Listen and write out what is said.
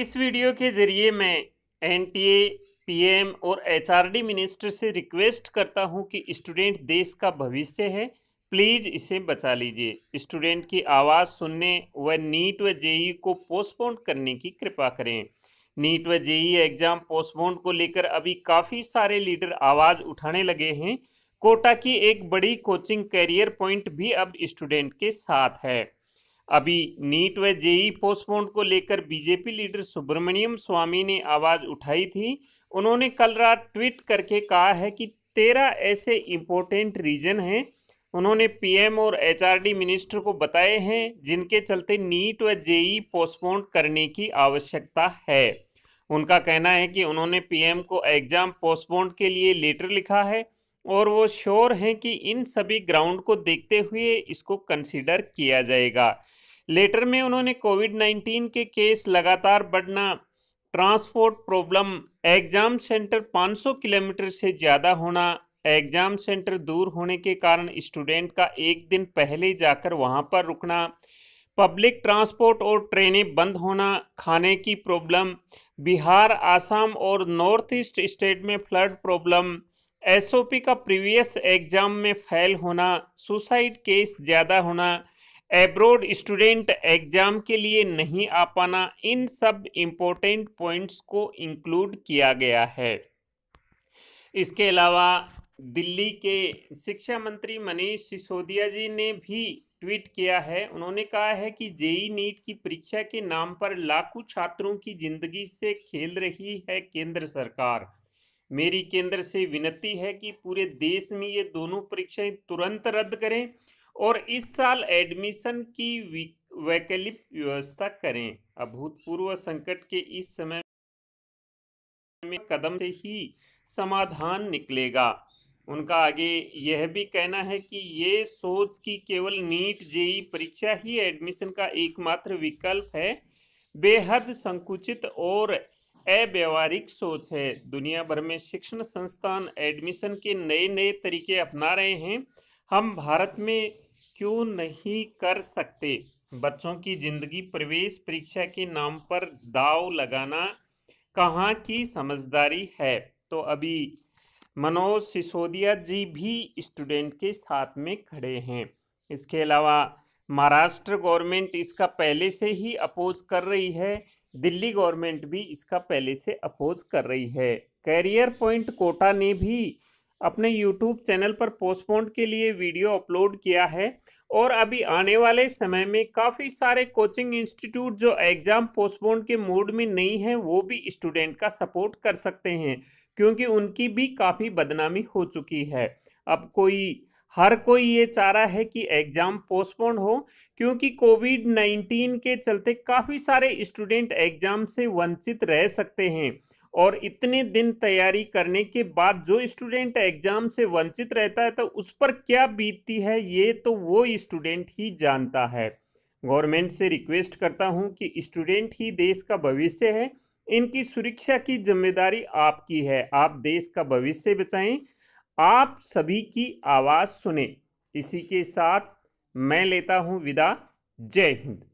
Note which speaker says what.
Speaker 1: इस वीडियो के ज़रिए मैं N T A P M और एच आर डी मिनिस्टर से रिक्वेस्ट करता हूं कि स्टूडेंट देश का भविष्य है प्लीज़ इसे बचा लीजिए स्टूडेंट की आवाज़ सुनने व नीट व जेई को पोस्टपोन करने की कृपा करें नीट व जेई एग्ज़ाम पोस्टपोन को लेकर अभी काफ़ी सारे लीडर आवाज़ उठाने लगे हैं कोटा की एक बड़ी कोचिंग कैरियर पॉइंट भी अब स्टूडेंट के साथ है अभी नीट व जेई पोस्टपोन को लेकर बीजेपी लीडर सुब्रमण्यम स्वामी ने आवाज उठाई थी उन्होंने कल रात ट्वीट करके कहा है कि तेरह ऐसे इम्पोर्टेंट रीजन हैं उन्होंने पीएम और एचआरडी मिनिस्टर को बताए हैं जिनके चलते नीट व जेई पोस्टपोन करने की आवश्यकता है उनका कहना है कि उन्होंने पीएम को एग्ज़ाम पोस्टपोन के लिए लेटर लिखा है और वो श्योर हैं कि इन सभी ग्राउंड को देखते हुए इसको कंसिडर किया जाएगा लेटर में उन्होंने कोविड नाइन्टीन के केस लगातार बढ़ना transport problem exam centre 500 kilometre से ज़्यादा होना एग्ज़ाम सेंटर दूर होने के कारण स्टूडेंट का एक दिन पहले जाकर वहां पर रुकना पब्लिक ट्रांसपोर्ट और ट्रेनें बंद होना खाने की प्रॉब्लम बिहार आसाम और नॉर्थ ईस्ट स्टेट में फ्लड प्रॉब्लम एसओपी का प्रीवियस एग्ज़ाम में फेल होना सुसाइड केस ज़्यादा होना एब्रोड स्टूडेंट एग्जाम के लिए नहीं आ पाना इन सब इम्पोर्टेंट पॉइंट्स को इंक्लूड किया गया है इसके अलावा दिल्ली के शिक्षा मंत्री मनीष सिसोदिया जी ने भी ट्वीट किया है उन्होंने कहा है कि जेई नीट की परीक्षा के नाम पर लाखों छात्रों की जिंदगी से खेल रही है केंद्र सरकार मेरी केंद्र से विनती है कि पूरे देश में ये दोनों परीक्षाएं तुरंत रद्द करें और इस साल एडमिशन की वैकल्पिक व्यवस्था करें अभूतपूर्व संकट के इस समय में कदम से ही समाधान निकलेगा उनका आगे यह भी कहना है कि ये सोच की केवल नीट जेई परीक्षा ही एडमिशन का एकमात्र विकल्प है बेहद संकुचित और अव्यवहारिक सोच है दुनिया भर में शिक्षण संस्थान एडमिशन के नए नए तरीके अपना रहे हैं हम भारत में क्यों नहीं कर सकते बच्चों की जिंदगी प्रवेश परीक्षा के नाम पर दाव लगाना कहाँ की समझदारी है तो अभी मनोज सिसोदिया जी भी स्टूडेंट के साथ में खड़े हैं इसके अलावा महाराष्ट्र गवर्नमेंट इसका पहले से ही अपोज कर रही है दिल्ली गवर्नमेंट भी इसका पहले से अपोज कर रही है कैरियर पॉइंट कोटा ने भी अपने यूट्यूब चैनल पर पोस्टपोन के लिए वीडियो अपलोड किया है और अभी आने वाले समय में काफ़ी सारे कोचिंग इंस्टीट्यूट जो एग्ज़ाम पोस्टपोन के मूड में नहीं हैं वो भी स्टूडेंट का सपोर्ट कर सकते हैं क्योंकि उनकी भी काफ़ी बदनामी हो चुकी है अब कोई हर कोई ये चाह रहा है कि एग्ज़ाम पोस्टपोन हो क्योंकि कोविड नाइन्टीन के चलते काफ़ी सारे स्टूडेंट एग्ज़ाम से वंचित रह सकते हैं और इतने दिन तैयारी करने के बाद जो स्टूडेंट एग्जाम से वंचित रहता है तो उस पर क्या बीतती है ये तो वो स्टूडेंट ही जानता है गवर्नमेंट से रिक्वेस्ट करता हूँ कि स्टूडेंट ही देश का भविष्य है इनकी सुरक्षा की जिम्मेदारी आपकी है आप देश का भविष्य बचाएं आप सभी की आवाज़ सुने इसी के साथ मैं लेता हूँ विदा जय हिंद